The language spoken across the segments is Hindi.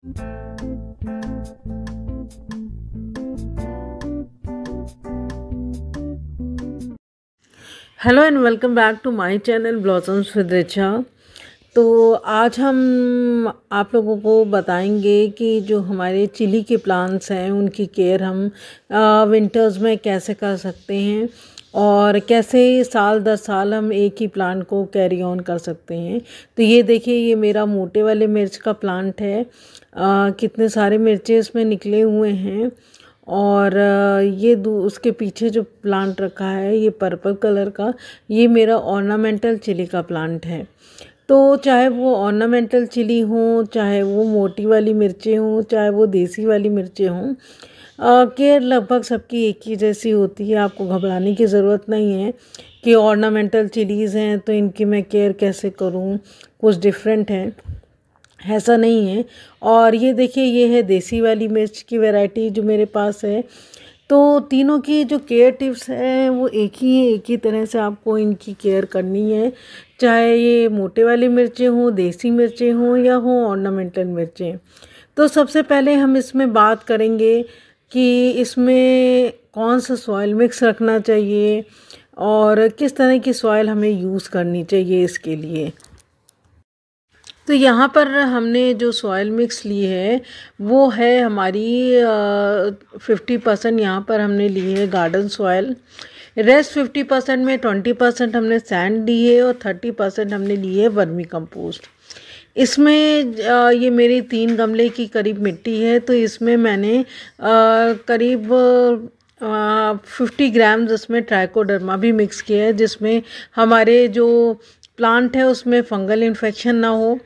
hello and welcome back to my channel blossoms with Richa तो आज हम आप लोगों को बताएंगे कि जो हमारे चिली के प्लांट्स हैं उनकी केयर हम विंटर्स में कैसे कर सकते हैं और कैसे साल दर साल हम एक ही प्लांट को कैरी ऑन कर सकते हैं तो ये देखिए ये मेरा मोटे वाले मिर्च का प्लांट है कितने सारे मिर्चे इसमें निकले हुए हैं और ये उसके पीछे जो प्लांट रखा है ये पर्पल कलर का ये मेरा ऑर्नामेंटल चिली का प्लांट है तो चाहे वो ऑर्नामेंटल चिली हो चाहे वो मोटी वाली मिर्चें हों चाहे वो देसी वाली मिर्चें हों केयर लगभग सबकी एक ही जैसी होती है आपको घबराने की ज़रूरत नहीं है कि ऑर्नामेंटल चिलीज़ हैं तो इनकी मैं केयर कैसे करूँ कुछ डिफरेंट हैं ऐसा नहीं है और ये देखिए ये है देसी वाली मिर्च की वैरायटी जो मेरे पास है तो तीनों की जो केयर टिप्स हैं वो एक ही है एक ही तरह से आपको इनकी केयर करनी है चाहे ये मोटे वाली मिर्चें हों देसी मिर्चें हों या हों ऑर्नामेंटल मिर्चें तो सबसे पहले हम इसमें बात करेंगे कि इसमें कौन सा सॉइल मिक्स रखना चाहिए और किस तरह की सॉइल हमें यूज़ करनी चाहिए इसके लिए तो यहाँ पर हमने जो सॉयल मिक्स ली है वो है हमारी फिफ्टी परसेंट यहाँ पर हमने ली है garden soil rest fifty percent में ट्वेंटी परसेंट हमने सैंड ली है और थर्टी परसेंट हमने ली है वर्मी कंपोस्ट इसमें ये मेरी तीन गमले की करीब मिट्टी है तो इसमें मैंने करीब फिफ्टी ग्राम्स इसमें ट्राइकोडर्मा भी मिक्स किया है जिसमें हमारे जो प्लांट है उसमें फंगल इन्फेक्शन ना हो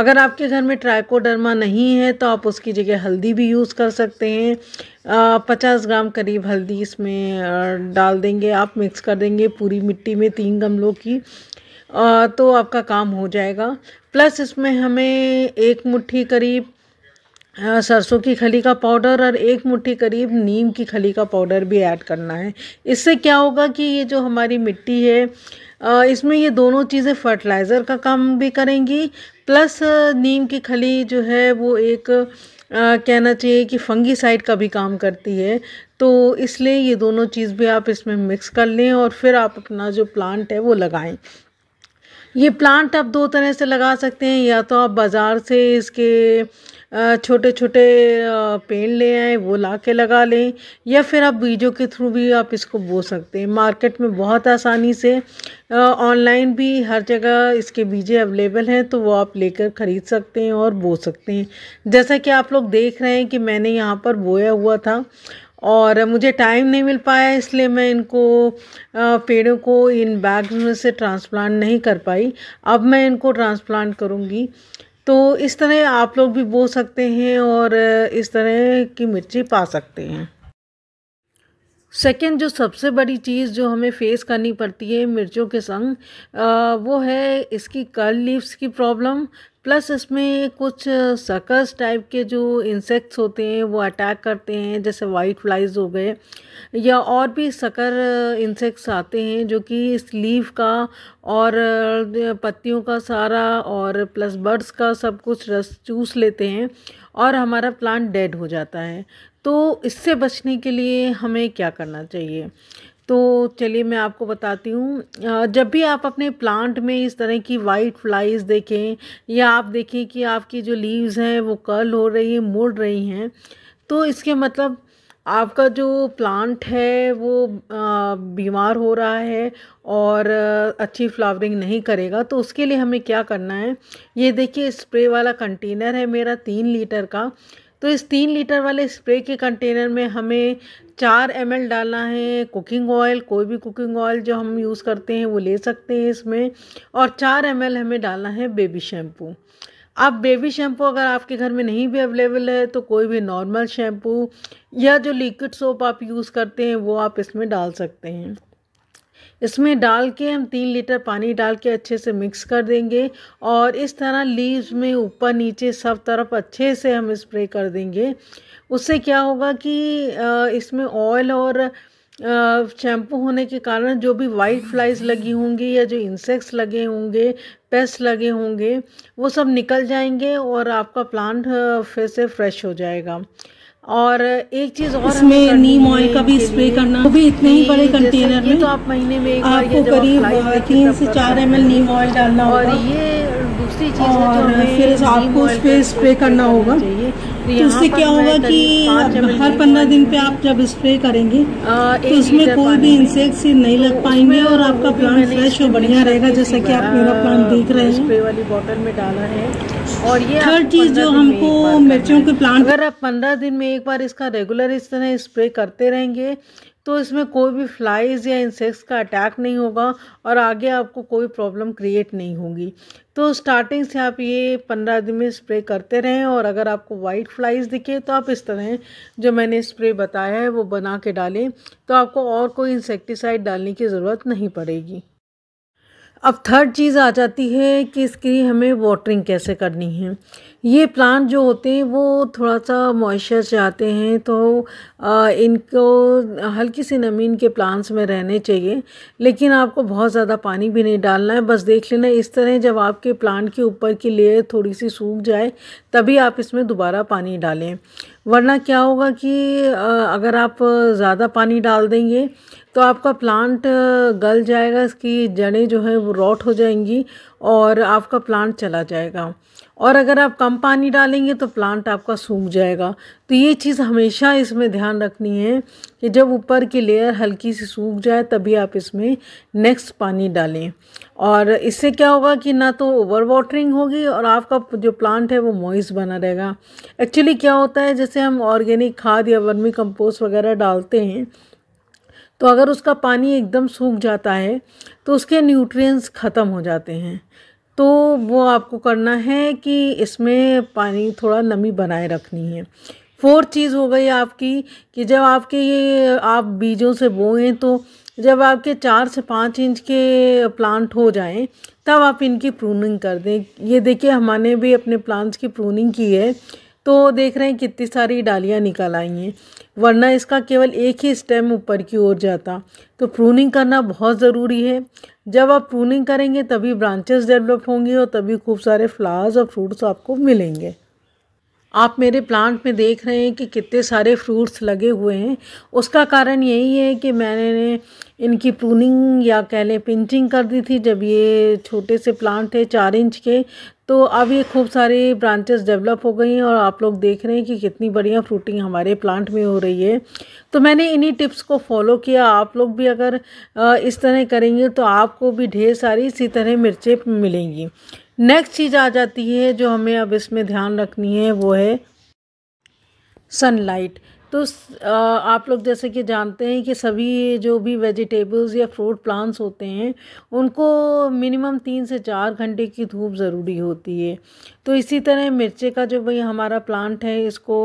अगर आपके घर में ट्राइकोडर्मा नहीं है तो आप उसकी जगह हल्दी भी यूज़ कर सकते हैं पचास ग्राम करीब हल्दी इसमें डाल देंगे आप मिक्स कर देंगे पूरी मिट्टी में तीन गमलों की तो आपका काम हो जाएगा प्लस इसमें हमें एक मुट्ठी करीब सरसों की खली का पाउडर और एक मुट्ठी करीब नीम की खली का पाउडर भी ऐड करना है इससे क्या होगा कि ये जो हमारी मिट्टी है इसमें ये दोनों चीज़ें फर्टिलाइज़र का काम भी करेंगी प्लस नीम की खली जो है वो एक आ, कहना चाहिए कि फंगीसाइड का भी काम करती है तो इसलिए ये दोनों चीज़ भी आप इसमें मिक्स कर लें और फिर आप अपना जो प्लांट है वो लगाएं ये प्लांट आप दो तरह से लगा सकते हैं या तो आप बाज़ार से इसके छोटे छोटे पेड़ ले आए वो ला के लगा लें या फिर आप बीजों के थ्रू भी आप इसको बो सकते हैं मार्केट में बहुत आसानी से ऑनलाइन भी हर जगह इसके बीजे अवेलेबल हैं तो वो आप लेकर ख़रीद सकते हैं और बो सकते हैं जैसा कि आप लोग देख रहे हैं कि मैंने यहाँ पर बोया हुआ था और मुझे टाइम नहीं मिल पाया इसलिए मैं इनको पेड़ों को इन बैग्स में से ट्रांसप्लांट नहीं कर पाई अब मैं इनको ट्रांसप्लांट करूँगी तो इस तरह आप लोग भी बो सकते हैं और इस तरह की मिर्ची पा सकते हैं सेकेंड जो सबसे बड़ी चीज़ जो हमें फेस करनी पड़ती है मिर्चों के संग आ, वो है इसकी कर् लीव्स की प्रॉब्लम प्लस इसमें कुछ सकस टाइप के जो इंसेक्ट्स होते हैं वो अटैक करते हैं जैसे वाइट फ्लाइज हो गए या और भी सकर इंसेक्ट्स आते हैं जो कि इस लीव का और पत्तियों का सारा और प्लस बर्ड्स का सब कुछ रस चूस लेते हैं और हमारा प्लांट डेड हो जाता है तो इससे बचने के लिए हमें क्या करना चाहिए तो चलिए मैं आपको बताती हूँ जब भी आप अपने प्लांट में इस तरह की वाइट फ्लाइज देखें या आप देखें कि आपकी जो लीव्स हैं वो कर्ल हो रही हैं मुड़ रही हैं तो इसके मतलब आपका जो प्लांट है वो बीमार हो रहा है और अच्छी फ्लावरिंग नहीं करेगा तो उसके लिए हमें क्या करना है ये देखिए स्प्रे वाला कंटेनर है मेरा तीन लीटर का तो इस तीन लीटर वाले स्प्रे के कंटेनर में हमें चार एम डालना है कुकिंग ऑयल कोई भी कुकिंग ऑयल जो हम यूज़ करते हैं वो ले सकते हैं इसमें और चार एम हमें डालना है बेबी शैम्पू अब बेबी शैम्पू अगर आपके घर में नहीं भी अवेलेबल है तो कोई भी नॉर्मल शैम्पू या जो लिक्विड सोप आप यूज़ करते हैं वो आप इसमें डाल सकते हैं इसमें डाल के हम तीन लीटर पानी डाल के अच्छे से मिक्स कर देंगे और इस तरह लीव्स में ऊपर नीचे सब तरफ अच्छे से हम स्प्रे कर देंगे उससे क्या होगा कि इसमें ऑयल और शैम्पू होने के कारण जो भी वाइट फ्लाइज लगी होंगी या जो इंसेक्ट्स लगे होंगे पेस्ट लगे होंगे वो सब निकल जाएंगे और आपका प्लांट फिर से फ्रेश हो जाएगा और एक चीज और इसमें नीम ऑयल का भी स्प्रे करना वो भी इतने ही बड़े कंटेनर में तो आप महीने में आपको करीब हाँ, तीन से चार एम एल नीम ऑयल डालना और ये दूसरी चीज और फिर आपको उस पर स्प्रे करना होगा तो उससे तो क्या होगा कि हर पंद्रह दिन पे आप जब स्प्रे करेंगे तो, तो उसमें कोई भी इंसेक्ट नहीं लग पाएंगे और आपका प्लांट फ्रेश और बढ़िया रहेगा जैसा कि आप मेरा प्लांट देख रहे हैं स्प्रे वाली बॉटल में डाला है और ये थर्ड चीज़ जो हमको मिर्चों के प्लांट अगर आप पंद्रह दिन में एक बार इसका रेगुलर इस तरह स्प्रे करते रहेंगे तो इसमें कोई भी फ्लाइज या इंसेक्ट्स का अटैक नहीं होगा और आगे आपको कोई प्रॉब्लम क्रिएट नहीं होगी तो स्टार्टिंग से आप ये पंद्रह दिन में स्प्रे करते रहें और अगर आपको वाइट फ्लाइज दिखे तो आप इस तरह जो मैंने स्प्रे बताया है वो बना के डालें तो आपको और कोई इंसेक्टिसाइड डालने की ज़रूरत नहीं पड़ेगी अब थर्ड चीज़ आ जाती है कि इसकी हमें वाटरिंग कैसे करनी है ये प्लांट जो होते हैं वो थोड़ा सा मॉइस्चर चाहते हैं तो इनको हल्की सी नमी इनके प्लांट्स में रहने चाहिए लेकिन आपको बहुत ज़्यादा पानी भी नहीं डालना है बस देख लेना इस तरह जब आपके प्लांट के ऊपर की लेयर थोड़ी सी सूख जाए तभी आप इसमें दोबारा पानी डालें वरना क्या होगा कि अगर आप ज़्यादा पानी डाल देंगे तो आपका प्लांट गल जाएगा इसकी जड़ें जो है वो रॉट हो जाएंगी और आपका प्लांट चला जाएगा और अगर आप कम पानी डालेंगे तो प्लांट आपका सूख जाएगा तो ये चीज़ हमेशा इसमें ध्यान रखनी है कि जब ऊपर की लेयर हल्की सी सूख जाए तभी आप इसमें नेक्स्ट पानी डालें और इससे क्या होगा कि ना तो ओवर वाटरिंग होगी और आपका जो प्लांट है वो मॉइस बना रहेगा एक्चुअली क्या होता है जैसे हम ऑर्गेनिक खाद या वर्मी कंपोस्ट वगैरह डालते हैं तो अगर उसका पानी एकदम सूख जाता है तो उसके न्यूट्रिएंट्स ख़त्म हो जाते हैं तो वो आपको करना है कि इसमें पानी थोड़ा नमी बनाए रखनी है फोर्थ चीज़ हो गई आपकी कि जब आपके ये आप बीजों से बोएं तो जब आपके चार से पाँच इंच के प्लांट हो जाएं तब आप इनकी प्रूनिंग कर दें ये देखिए हमारे भी अपने प्लांट्स की प्रूनिंग की है तो देख रहे हैं कितनी सारी डालियाँ निकल आई हैं वरना इसका केवल एक ही स्टेम ऊपर की ओर जाता तो प्रूनिंग करना बहुत ज़रूरी है जब आप प्रूनिंग करेंगे तभी ब्रांचेस डेवलप होंगी और तभी खूब सारे फ्लावर्स और फ्रूट्स आपको मिलेंगे आप मेरे प्लांट में देख रहे हैं कि कितने सारे फ्रूट्स लगे हुए हैं उसका कारण यही है कि मैंने इनकी प्रूनिंग या कह लें पिंचिंग कर दी थी जब ये छोटे से प्लांट थे चार इंच के तो अब ये खूब सारे ब्रांचेस डेवलप हो गई हैं और आप लोग देख रहे हैं कि कितनी बढ़िया फ्रूटिंग हमारे प्लांट में हो रही है तो मैंने इन्हीं टिप्स को फॉलो किया आप लोग भी अगर इस तरह करेंगे तो आपको भी ढेर सारी इसी तरह मिर्चें मिलेंगी नेक्स्ट चीज़ आ जाती है जो हमें अब इसमें ध्यान रखनी है वो है सनलाइट तो आप लोग जैसे कि जानते हैं कि सभी जो भी वेजिटेबल्स या फ्रूट प्लांट्स होते हैं उनको मिनिमम तीन से चार घंटे की धूप ज़रूरी होती है तो इसी तरह मिर्चे का जो भाई हमारा प्लांट है इसको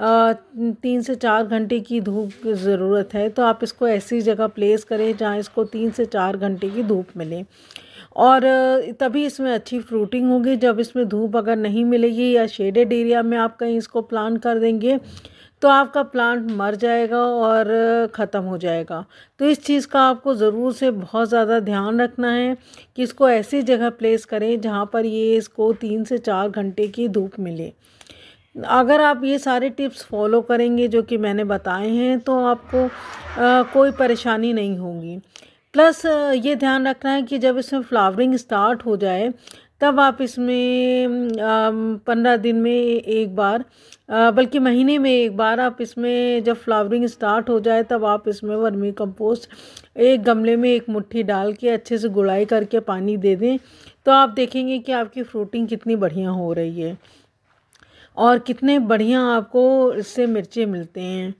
तीन से चार घंटे की धूप की ज़रूरत है तो आप इसको ऐसी जगह प्लेस करें जहाँ इसको तीन से चार घंटे की धूप मिले और तभी इसमें अच्छी फ्रूटिंग होगी जब इसमें धूप अगर नहीं मिलेगी या शेडेड एरिया में आप कहीं इसको प्लांट कर देंगे तो आपका प्लांट मर जाएगा और ख़त्म हो जाएगा तो इस चीज़ का आपको ज़रूर से बहुत ज़्यादा ध्यान रखना है कि इसको ऐसी जगह प्लेस करें जहाँ पर ये इसको तीन से चार घंटे की धूप मिले अगर आप ये सारे टिप्स फॉलो करेंगे जो कि मैंने बताए हैं तो आपको आ, कोई परेशानी नहीं होगी प्लस ये ध्यान रखना है कि जब इसमें फ्लावरिंग स्टार्ट हो जाए तब आप इसमें पंद्रह दिन में एक बार बल्कि महीने में एक बार आप इसमें जब फ्लावरिंग स्टार्ट हो जाए तब आप इसमें वर्मी कंपोस्ट एक गमले में एक मुट्ठी डाल के अच्छे से गुड़ाई करके पानी दे दें तो आप देखेंगे कि आपकी फ्रूटिंग कितनी बढ़िया हो रही है और कितने बढ़िया आपको इससे मिर्चे मिलते हैं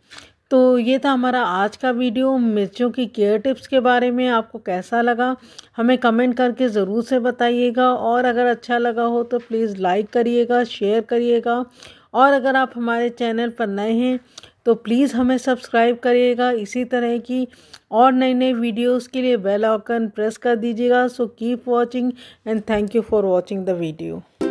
तो ये था हमारा आज का वीडियो मिर्चों की केयर टिप्स के बारे में आपको कैसा लगा हमें कमेंट करके ज़रूर से बताइएगा और अगर अच्छा लगा हो तो प्लीज़ लाइक करिएगा शेयर करिएगा और अगर आप हमारे चैनल पर नए हैं तो प्लीज़ हमें सब्सक्राइब करिएगा इसी तरह की और नई नई वीडियोस के लिए बेल आइकन प्रेस कर दीजिएगा so keep watching and thank you for watching the video